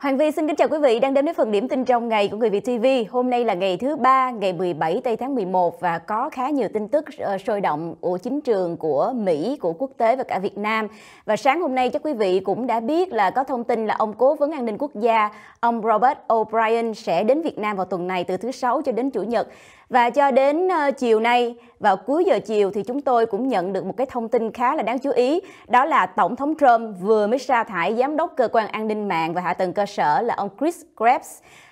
Hoàng Vy xin kính chào quý vị đang đến với phần điểm tin trong ngày của Người Việt TV. Hôm nay là ngày thứ ba, ngày 17 tây tháng 11 và có khá nhiều tin tức ờ, sôi động của chính trường của Mỹ, của quốc tế và cả Việt Nam. Và sáng hôm nay chắc quý vị cũng đã biết là có thông tin là ông cố vấn an ninh quốc gia, ông Robert O'Brien sẽ đến Việt Nam vào tuần này từ thứ sáu cho đến chủ nhật. Và cho đến ờ, chiều nay, vào cuối giờ chiều thì chúng tôi cũng nhận được một cái thông tin khá là đáng chú ý, đó là Tổng thống Trump vừa mới sa thải Giám đốc Cơ quan An ninh mạng và Hạ tầng cơ sở là ông Chris Krebs.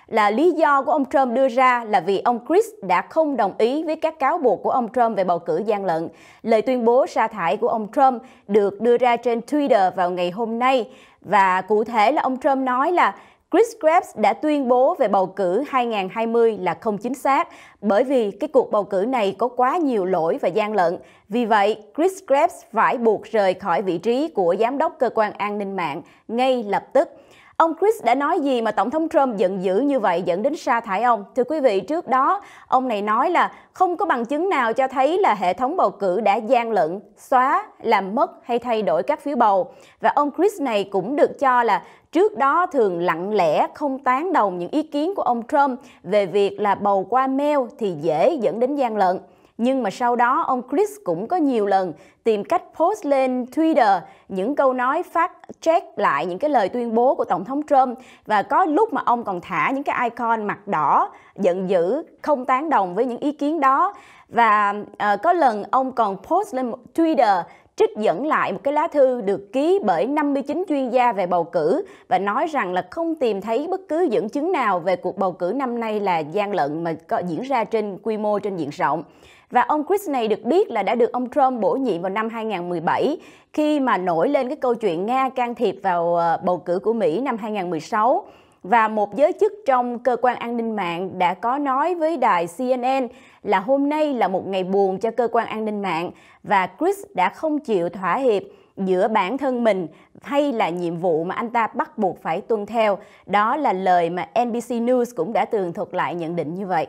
Là lý do của ông Trump đưa ra là vì ông Chris đã không đồng ý với các cáo buộc của ông Trump về bầu cử gian lận. Lời tuyên bố sa thải của ông Trump được đưa ra trên Twitter vào ngày hôm nay và cụ thể là ông Trump nói là Chris Krebs đã tuyên bố về bầu cử 2020 là không chính xác bởi vì cái cuộc bầu cử này có quá nhiều lỗi và gian lận. Vì vậy, Chris Krebs phải buộc rời khỏi vị trí của giám đốc cơ quan an ninh mạng ngay lập tức. Ông Chris đã nói gì mà Tổng thống Trump giận dữ như vậy dẫn đến sa thải ông? Thưa quý vị, trước đó ông này nói là không có bằng chứng nào cho thấy là hệ thống bầu cử đã gian lận, xóa, làm mất hay thay đổi các phiếu bầu. Và ông Chris này cũng được cho là trước đó thường lặng lẽ không tán đồng những ý kiến của ông Trump về việc là bầu qua mail thì dễ dẫn đến gian lận. Nhưng mà sau đó ông Chris cũng có nhiều lần tìm cách post lên Twitter những câu nói phát check lại những cái lời tuyên bố của Tổng thống Trump và có lúc mà ông còn thả những cái icon mặt đỏ giận dữ không tán đồng với những ý kiến đó và uh, có lần ông còn post lên Twitter trích dẫn lại một cái lá thư được ký bởi 59 chuyên gia về bầu cử và nói rằng là không tìm thấy bất cứ dẫn chứng nào về cuộc bầu cử năm nay là gian lận mà có diễn ra trên quy mô trên diện rộng. Và ông Chris này được biết là đã được ông Trump bổ nhiệm vào năm 2017 khi mà nổi lên cái câu chuyện Nga can thiệp vào ờ, bầu cử của Mỹ năm 2016 và một giới chức trong cơ quan an ninh mạng đã có nói với đài CNN là hôm nay là một ngày buồn cho cơ quan an ninh mạng và Chris đã không chịu thỏa hiệp giữa bản thân mình hay là nhiệm vụ mà anh ta bắt buộc phải tuân theo. Đó là lời mà NBC News cũng đã tường thuật lại nhận định như vậy.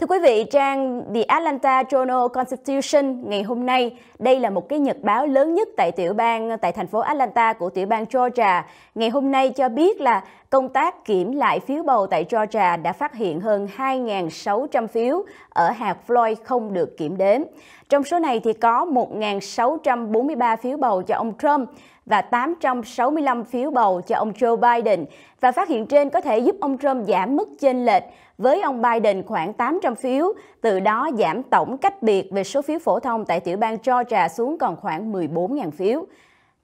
Thưa quý vị, trang The Atlanta Journal-Constitution ngày hôm nay, đây là một cái nhật báo lớn nhất tại tiểu bang tại thành phố Atlanta của tiểu bang Georgia. Ngày hôm nay cho biết là công tác kiểm lại phiếu bầu tại Georgia đã phát hiện hơn 2.600 phiếu ở hạt Floyd không được kiểm đếm. Trong số này thì có 1.643 phiếu bầu cho ông Trump và 865 phiếu bầu cho ông Joe Biden và phát hiện trên có thể giúp ông Trump giảm mức chênh lệch với ông Biden khoảng 800 phiếu, từ đó giảm tổng cách biệt về số phiếu phổ thông tại tiểu bang Georgia xuống còn khoảng 14.000 phiếu.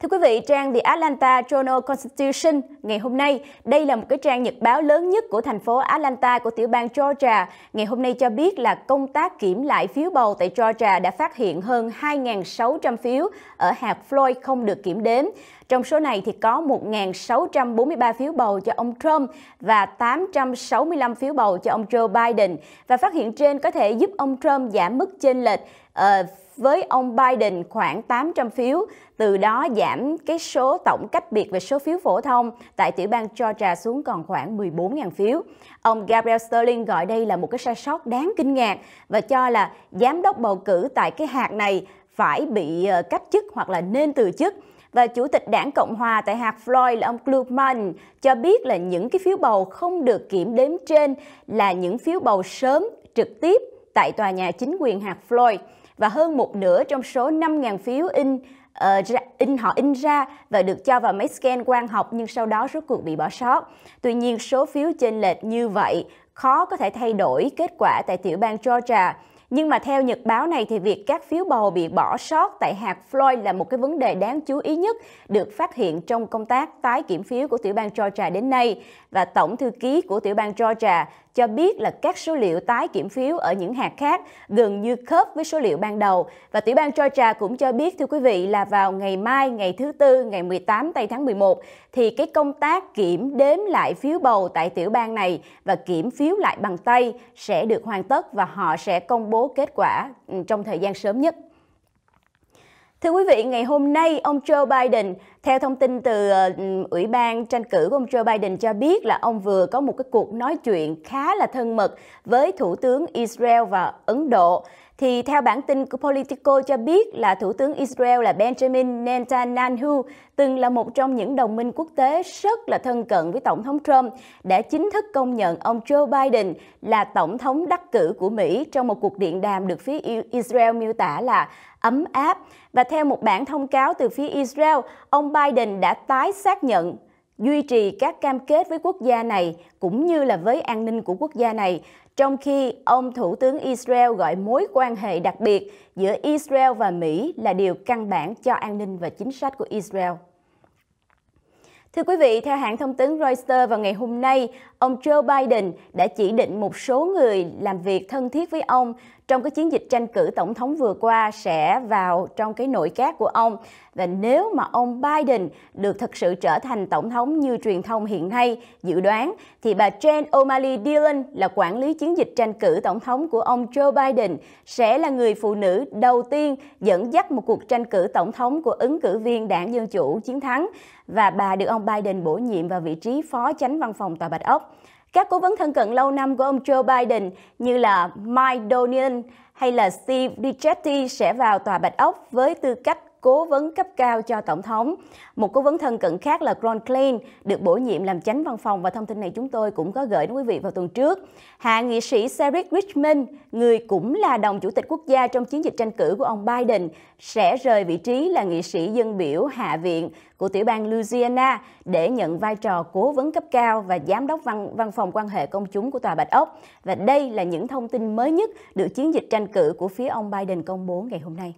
Thưa quý vị, trang The Atlanta Journal Constitution ngày hôm nay, đây là một cái trang nhật báo lớn nhất của thành phố Atlanta của tiểu bang Georgia, ngày hôm nay cho biết là công tác kiểm lại phiếu bầu tại Georgia đã phát hiện hơn 2.600 phiếu ở hạt Floyd không được kiểm đếm. Trong số này thì có 1.643 phiếu bầu cho ông Trump và 865 phiếu bầu cho ông Joe Biden. Và phát hiện trên có thể giúp ông Trump giảm mức chênh lệch uh, với ông Biden khoảng 800 phiếu, từ đó giảm cái số tổng cách biệt về số phiếu phổ thông tại tiểu bang Georgia xuống còn khoảng 14.000 phiếu. Ông Gabriel Sterling gọi đây là một cái sai sót đáng kinh ngạc và cho là giám đốc bầu cử tại cái hạt này phải bị ờ, cách chức hoặc là nên từ chức và Chủ tịch đảng Cộng Hòa tại hạt Floyd là ông Klugman cho biết là những cái phiếu bầu không được kiểm đếm trên là những phiếu bầu sớm trực tiếp tại tòa nhà chính quyền hạt Floyd và hơn một nửa trong số 5.000 phiếu in uh, ra, in họ in ra và được cho vào máy scan quang học nhưng sau đó rốt cuộc bị bỏ sót. Tuy nhiên số phiếu trên lệch như vậy khó có thể thay đổi kết quả tại tiểu bang Georgia nhưng mà theo Nhật báo này thì việc các phiếu bầu bị bỏ sót tại hạt Floyd là một cái vấn đề đáng chú ý nhất được phát hiện trong công tác tái kiểm phiếu của tiểu bang Georgia đến nay. Và Tổng thư ký của tiểu bang Georgia cho biết là các số liệu tái kiểm phiếu ở những hạt khác gần như khớp với số liệu ban đầu. Và tiểu bang Georgia cũng cho biết thưa quý vị là vào ngày mai ngày thứ tư ngày 18 tây tháng 11 thì cái công tác kiểm đếm lại phiếu bầu tại tiểu bang này và kiểm phiếu lại bằng tay sẽ được hoàn tất và họ sẽ công bố kết quả ừ, trong thời gian sớm nhất. Thưa quý vị, ngày hôm nay ông Joe Biden, theo thông tin từ ờ, Ủy ban tranh cử của ông Joe Biden cho biết là ông vừa có một cái cuộc nói chuyện khá là thân mật với Thủ tướng Israel và Ấn Độ thì theo bản tin của Politico cho biết là Thủ tướng Israel là Benjamin Netanyahu từng là một trong những đồng minh quốc tế rất là thân cận với Tổng thống Trump đã chính thức công nhận ông Joe Biden là Tổng thống đắc cử của Mỹ trong một cuộc điện đàm được phía Israel miêu tả là ấm áp. Và theo một bản thông cáo từ phía Israel, ông Biden đã tái xác nhận duy trì các cam kết với quốc gia này cũng như là với an ninh của quốc gia này trong khi ông Thủ tướng Israel gọi mối quan hệ đặc biệt giữa Israel và Mỹ là điều căn bản cho an ninh và chính sách của Israel. Thưa quý vị, theo hãng thông tấn Reuters vào ngày hôm nay, ông Joe Biden đã chỉ định một số người làm việc thân thiết với ông trong cái chiến dịch tranh cử tổng thống vừa qua sẽ vào trong cái nội các của ông. Và nếu mà ông Biden được thực sự trở thành tổng thống như truyền thông hiện nay dự đoán, thì bà Jane O'Malley Dillon là quản lý chiến dịch tranh cử tổng thống của ông Joe Biden sẽ là người phụ nữ đầu tiên dẫn dắt một cuộc tranh cử tổng thống của ứng cử viên đảng Dân Chủ chiến thắng và bà được ông Biden bổ nhiệm vào vị trí phó chánh văn phòng Tòa Bạch Ốc. Các cố vấn thân cận lâu năm của ông Joe Biden như là Mike Donian hay là Steve Dichetti sẽ vào Tòa Bạch Ốc với tư cách cố vấn cấp cao cho Tổng thống. Một cố vấn thân cận khác là Ron Klein được bổ nhiệm làm chánh văn phòng và thông tin này chúng tôi cũng có gửi đến quý vị vào tuần trước. Hạ nghị sĩ Cedric Richmond, người cũng là đồng chủ tịch quốc gia trong chiến dịch tranh cử của ông Biden, sẽ rời vị trí là nghị sĩ dân biểu Hạ viện của tiểu bang Louisiana để nhận vai trò cố vấn cấp cao và giám đốc văn, văn phòng quan hệ công chúng của Tòa Bạch Ốc. Và đây là những thông tin mới nhất được chiến dịch tranh cử của phía ông Biden công bố ngày hôm nay.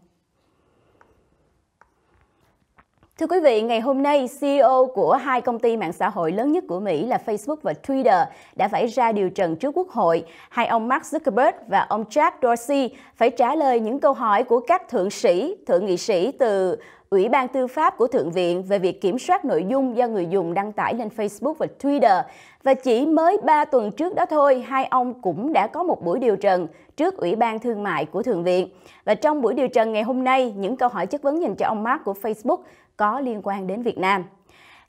Thưa quý vị, ngày hôm nay, CEO của hai công ty mạng xã hội lớn nhất của Mỹ là Facebook và Twitter đã phải ra điều trần trước Quốc hội. Hai ông Mark Zuckerberg và ông Jack Dorsey phải trả lời những câu hỏi của các thượng sĩ, thượng nghị sĩ từ Ủy ban Tư pháp của Thượng viện về việc kiểm soát nội dung do người dùng đăng tải lên Facebook và Twitter. Và chỉ mới 3 tuần trước đó thôi, hai ông cũng đã có một buổi điều trần trước Ủy ban Thương mại của Thượng viện. Và trong buổi điều trần ngày hôm nay, những câu hỏi chất vấn dành cho ông Mark của Facebook có liên quan đến Việt Nam.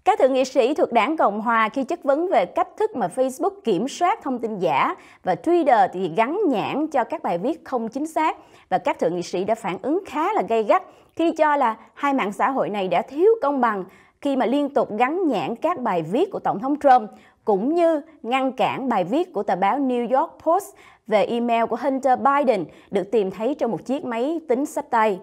Các thượng nghị sĩ thuộc đảng Cộng Hòa khi chất vấn về cách thức mà Facebook kiểm soát thông tin giả và Twitter thì gắn nhãn cho các bài viết không chính xác và các thượng nghị sĩ đã phản ứng khá là gay gắt khi cho là hai mạng xã hội này đã thiếu công bằng khi mà liên tục gắn nhãn các bài viết của Tổng thống Trump cũng như ngăn cản bài viết của tờ báo New York Post về email của Hunter Biden được tìm thấy trong một chiếc máy tính sách tay.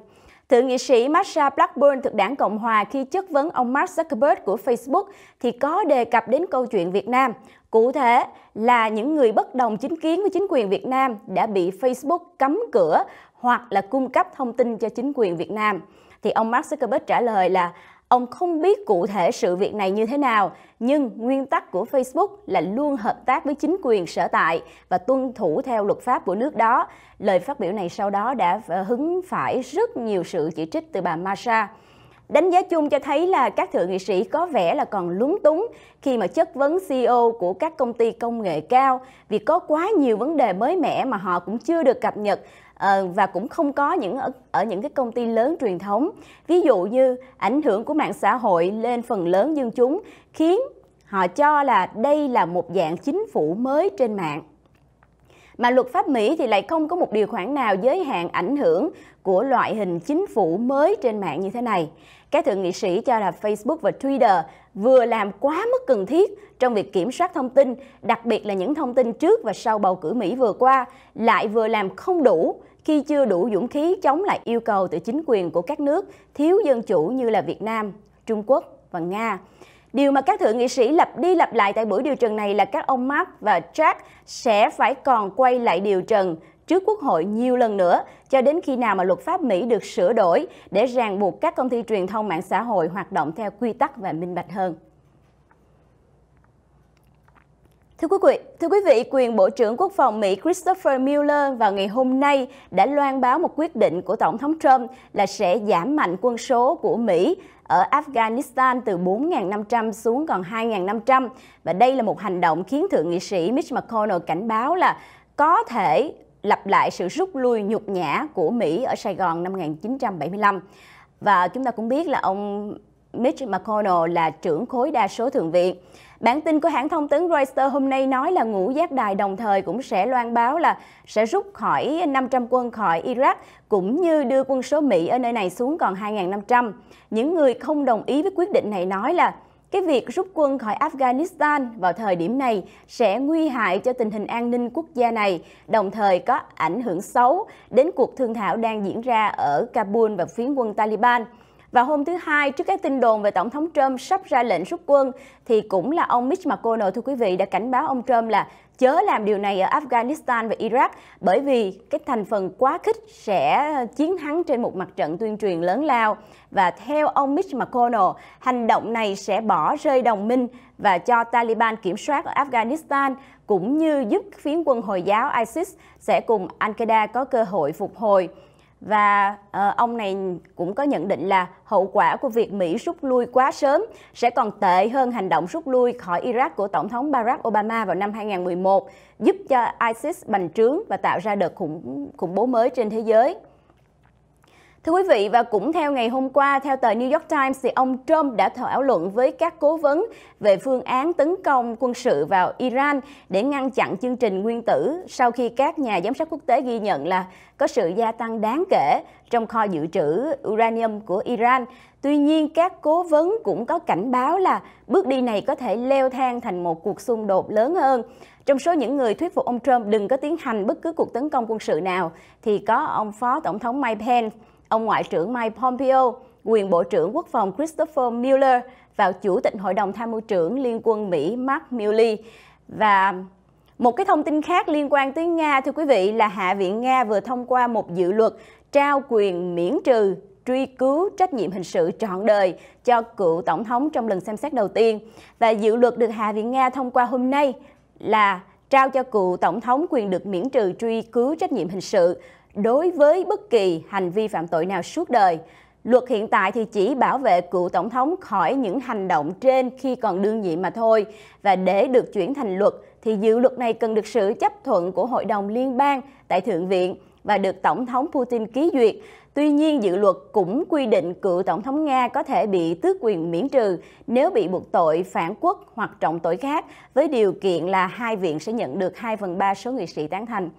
Thượng nghị sĩ Marsha Blackburn thuộc đảng Cộng hòa khi chất vấn ông Mark Zuckerberg của Facebook thì có đề cập đến câu chuyện Việt Nam. Cụ thể là những người bất đồng chính kiến với chính quyền Việt Nam đã bị Facebook cấm cửa hoặc là cung cấp thông tin cho chính quyền Việt Nam. Thì ông Mark Zuckerberg trả lời là Ông không biết cụ thể sự việc này như thế nào, nhưng nguyên tắc của Facebook là luôn hợp tác với chính quyền sở tại và tuân thủ theo luật pháp của nước đó. Lời phát biểu này sau đó đã hứng phải rất nhiều sự chỉ trích từ bà Masha. Đánh giá chung cho thấy là các thượng nghị sĩ có vẻ là còn lúng túng khi mà chất vấn CEO của các công ty công nghệ cao vì có quá nhiều vấn đề mới mẻ mà họ cũng chưa được cập nhật Ờ, và cũng không có những ở, ở những cái công ty lớn truyền thống ví dụ như ảnh hưởng của mạng xã hội lên phần lớn dân chúng khiến họ cho là đây là một dạng chính phủ mới trên mạng mà luật pháp Mỹ thì lại không có một điều khoản nào giới hạn ảnh hưởng của loại hình chính phủ mới trên mạng như thế này. Các thượng nghị sĩ cho là Facebook và Twitter vừa làm quá mức cần thiết trong việc kiểm soát thông tin, đặc biệt là những thông tin trước và sau bầu cử Mỹ vừa qua, lại vừa làm không đủ khi chưa đủ dũng khí chống lại yêu cầu từ chính quyền của các nước thiếu dân chủ như là Việt Nam, Trung Quốc và Nga. Điều mà các thượng nghị sĩ lặp đi lặp lại tại buổi điều trần này là các ông Mark và Jack sẽ phải còn quay lại điều trần trước Quốc hội nhiều lần nữa cho đến khi nào mà luật pháp Mỹ được sửa đổi để ràng buộc các công ty truyền thông mạng xã hội hoạt động theo quy tắc và minh bạch hơn. Thưa quý vị, thưa quý vị, quyền Bộ trưởng Quốc phòng Mỹ Christopher Mueller vào ngày hôm nay đã loan báo một quyết định của Tổng thống Trump là sẽ giảm mạnh quân số của Mỹ ở Afghanistan từ 4.500 xuống còn 2.500. Và đây là một hành động khiến Thượng nghị sĩ Mitch McConnell cảnh báo là có thể lặp lại sự rút lui nhục nhã của Mỹ ở Sài Gòn năm 1975. Và chúng ta cũng biết là ông Mitch McConnell là trưởng khối đa số thượng viện. Bản tin của hãng thông tấn Reuters hôm nay nói là ngũ giác đài đồng thời cũng sẽ loan báo là sẽ rút khỏi 500 quân khỏi Iraq cũng như đưa quân số Mỹ ở nơi này xuống còn 2.500. Những người không đồng ý với quyết định này nói là cái việc rút quân khỏi Afghanistan vào thời điểm này sẽ nguy hại cho tình hình an ninh quốc gia này, đồng thời có ảnh hưởng xấu đến cuộc thương thảo đang diễn ra ở Kabul và phiến quân Taliban. Và hôm thứ Hai, trước các tin đồn về Tổng thống Trump sắp ra lệnh rút quân, thì cũng là ông Mitch McConnell, thưa quý vị, đã cảnh báo ông Trump là chớ làm điều này ở Afghanistan và Iraq bởi vì cái thành phần quá khích sẽ chiến thắng trên một mặt trận tuyên truyền lớn lao. Và theo ông Mitch McConnell, hành động này sẽ bỏ rơi đồng minh và cho Taliban kiểm soát ở Afghanistan cũng như giúp phiến quân Hồi giáo ISIS sẽ cùng Al-Qaeda có cơ hội phục hồi và uh, ông này cũng có nhận định là hậu quả của việc Mỹ rút lui quá sớm sẽ còn tệ hơn hành động rút lui khỏi Iraq của Tổng thống Barack Obama vào năm 2011, giúp cho ISIS bành trướng và tạo ra đợt khủng, khủng bố mới trên thế giới. Thưa quý vị và cũng theo ngày hôm qua, theo tờ New York Times thì ông Trump đã thảo luận với các cố vấn về phương án tấn công quân sự vào Iran để ngăn chặn chương trình nguyên tử sau khi các nhà giám sát quốc tế ghi nhận là có sự gia tăng đáng kể trong kho dự trữ uranium của Iran. Tuy nhiên, các cố vấn cũng có cảnh báo là bước đi này có thể leo thang thành một cuộc xung đột lớn hơn. Trong số những người thuyết phục ông Trump đừng có tiến hành bất cứ cuộc tấn công quân sự nào thì có ông Phó Tổng thống Mike Pence ông Ngoại trưởng Mike Pompeo, quyền Bộ trưởng Quốc phòng Christopher Mueller và Chủ tịch Hội đồng Tham mưu trưởng Liên quân Mỹ Mark Milley. Và một cái thông tin khác liên quan tới Nga thưa quý vị là Hạ viện Nga vừa thông qua một dự luật trao quyền miễn trừ truy cứu trách nhiệm hình sự trọn đời cho cựu tổng thống trong lần xem xét đầu tiên và dự luật được Hạ viện Nga thông qua hôm nay là trao cho cựu tổng thống quyền được miễn trừ truy cứu trách nhiệm hình sự đối với bất kỳ hành vi phạm tội nào suốt đời. Luật hiện tại thì chỉ bảo vệ cựu tổng thống khỏi những hành động trên khi còn đương nhiệm mà thôi. Và để được chuyển thành luật thì dự luật này cần được sự chấp thuận của Hội đồng Liên bang tại Thượng viện và được Tổng thống Putin ký duyệt. Tuy nhiên, dự luật cũng quy định cựu Tổng thống Nga có thể bị tước quyền miễn trừ nếu bị buộc tội phản quốc hoặc trọng tội khác, với điều kiện là hai viện sẽ nhận được 2 phần 3 số nghị sĩ tán thành.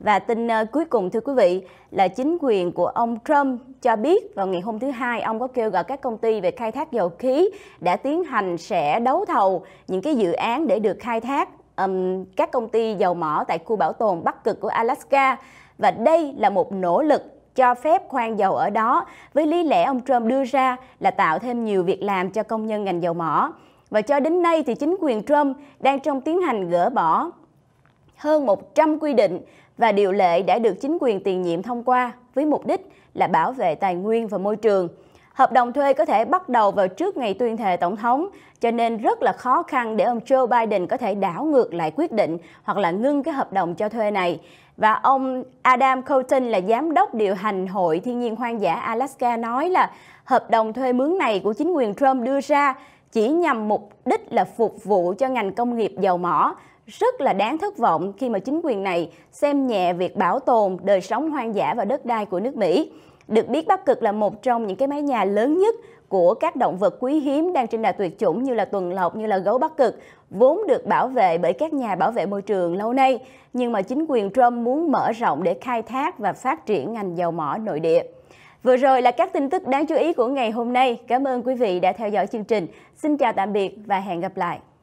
Và tin ờ, cuối cùng thưa quý vị là chính quyền của ông Trump cho biết vào ngày hôm thứ Hai ông có kêu gọi các công ty về khai thác dầu khí đã tiến hành sẽ đấu thầu những cái dự án để được khai thác um, các công ty dầu mỏ tại khu bảo tồn Bắc Cực của Alaska. Và đây là một nỗ lực cho phép khoan dầu ở đó với lý lẽ ông Trump đưa ra là tạo thêm nhiều việc làm cho công nhân ngành dầu mỏ. Và cho đến nay thì chính quyền Trump đang trong tiến hành gỡ bỏ hơn 100 quy định và điều lệ đã được chính quyền tiền nhiệm thông qua với mục đích là bảo vệ tài nguyên và môi trường. Hợp đồng thuê có thể bắt đầu vào trước ngày tuyên thệ tổng thống, cho nên rất là khó khăn để ông Joe Biden có thể đảo ngược lại quyết định hoặc là ngưng cái hợp đồng cho thuê này. Và ông Adam Colton là giám đốc điều hành Hội Thiên nhiên Hoang dã Alaska nói là hợp đồng thuê mướn này của chính quyền Trump đưa ra chỉ nhằm mục đích là phục vụ cho ngành công nghiệp dầu mỏ rất là đáng thất vọng khi mà chính quyền này xem nhẹ việc bảo tồn đời sống hoang dã và đất đai của nước Mỹ. Được biết Bắc Cực là một trong những cái mái nhà lớn nhất của các động vật quý hiếm đang trên đà tuyệt chủng như là tuần lộc, như là gấu Bắc Cực, vốn được bảo vệ bởi các nhà bảo vệ môi trường lâu nay, nhưng mà chính quyền Trump muốn mở rộng để khai thác và phát triển ngành dầu mỏ nội địa. Vừa rồi là các tin tức đáng chú ý của ngày hôm nay. Cảm ơn quý vị đã theo dõi chương trình. Xin chào tạm biệt và hẹn gặp lại.